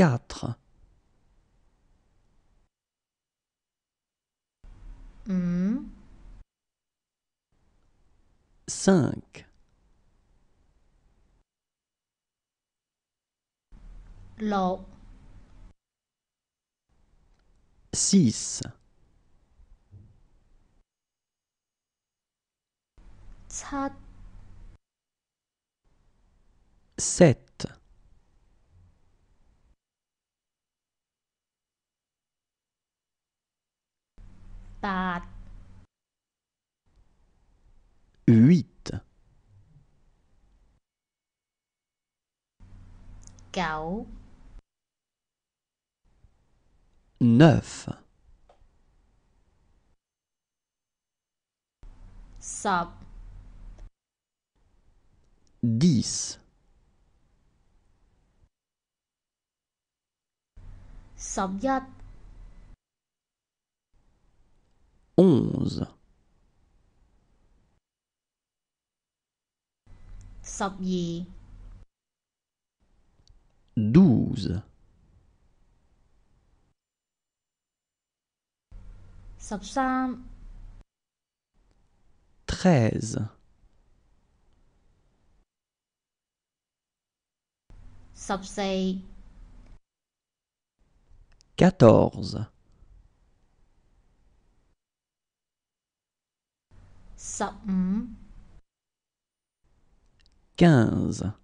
4. 5. 6. 7. 8 8 9 9 10 10 11 12 12 13 14十五，quinze，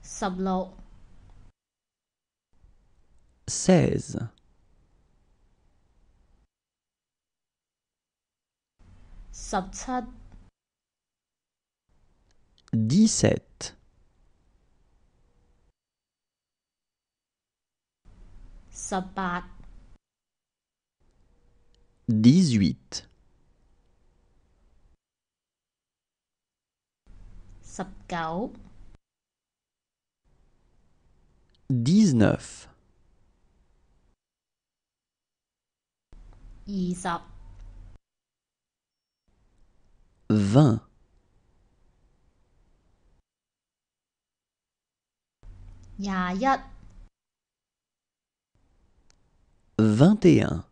十六，seize，十七，dix-sept，十八。18 19 19 20 20 21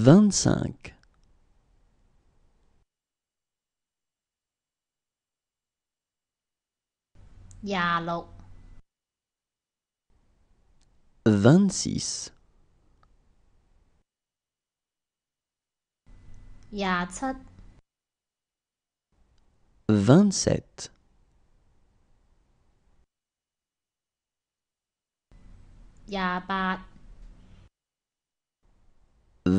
25. Yalo. 26. Yatsat. 27. Yabat.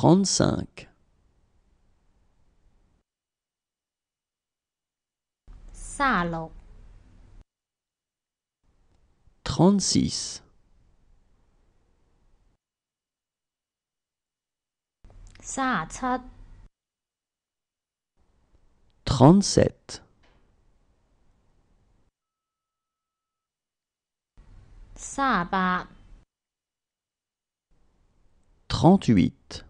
trente-cinq. Trente-six. Trente-sept. Trente-huit.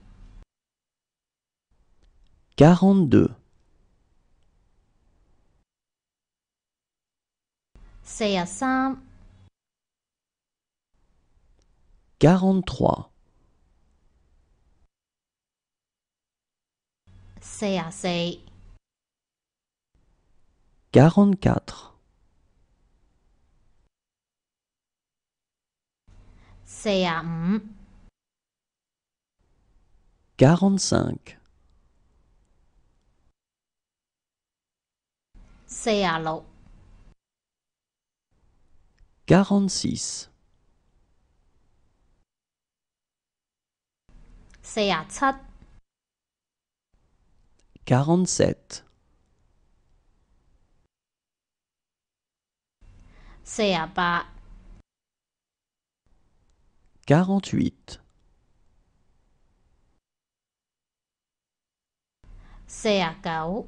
42. c'est à cent. 43. c'est à cent. 44. c'est à 45. 四廿六，四廿七，四廿八，四廿九。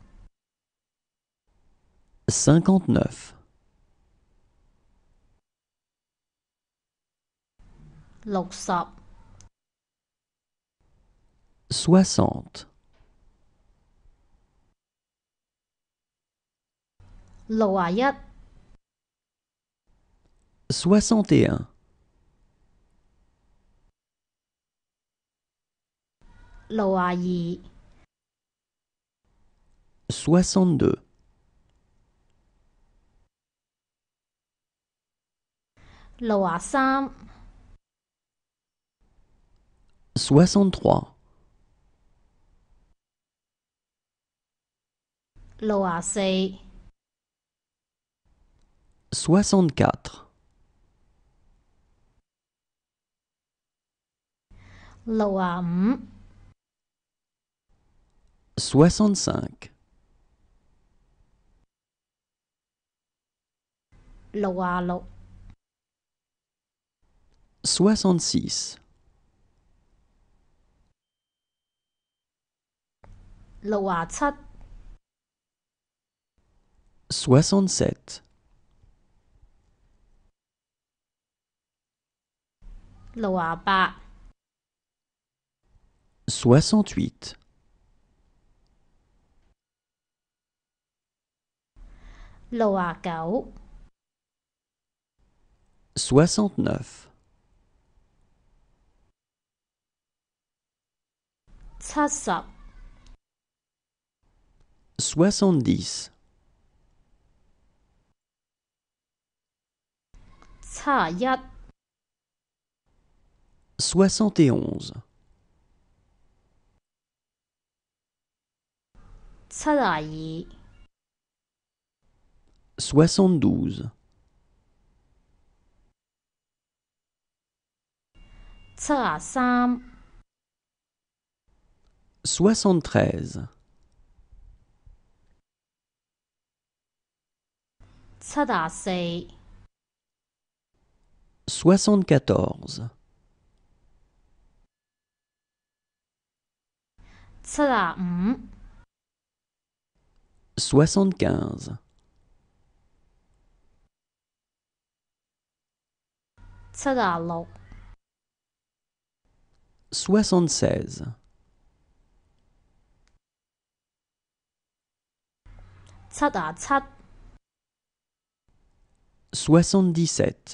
59 60 60 61 61 62 63 trois soixante quatre soixante cinq soixante-six. Soixante-sept. Soixante-huit. Soixante-neuf. soixante dix soixante et onze, soixante douze Soixante-trois. 73 74 75 76 77 78 79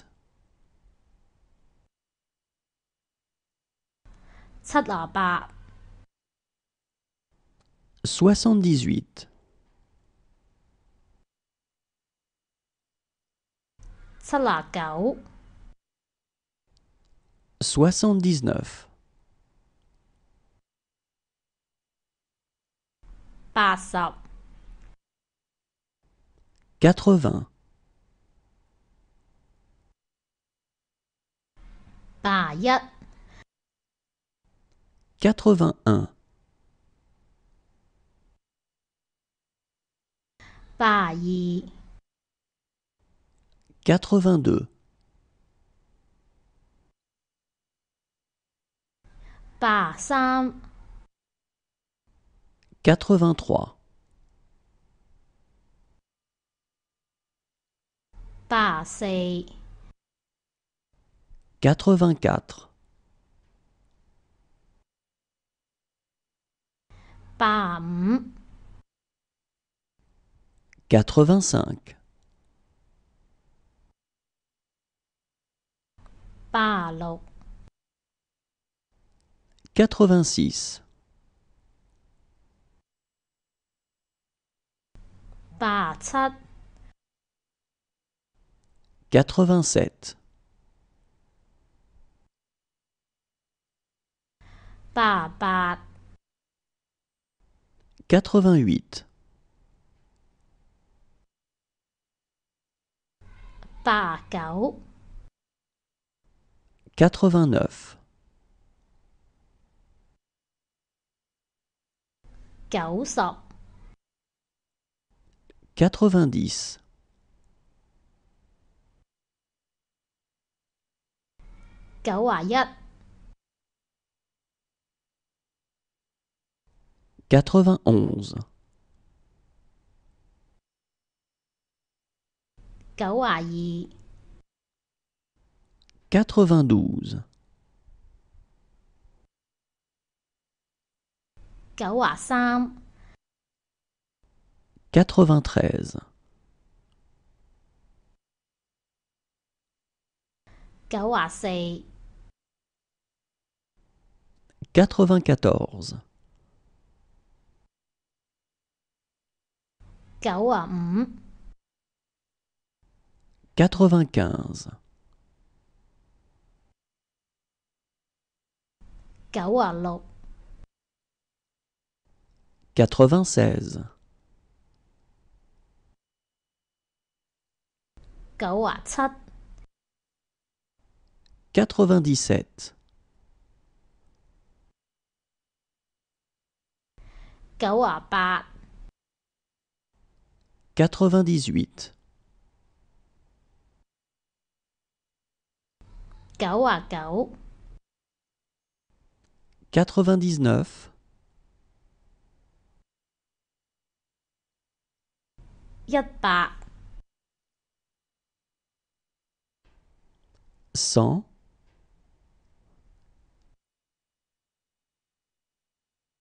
八十。80. 80 81 81 82 83 84 85 86 87 87 88 89 90 90 91 Quatre-vingt-onze. Quatre-vingt-douze. Quatre-vingt-treize. 94 95 96 97 quatre vingt dix quatre vingt dix cent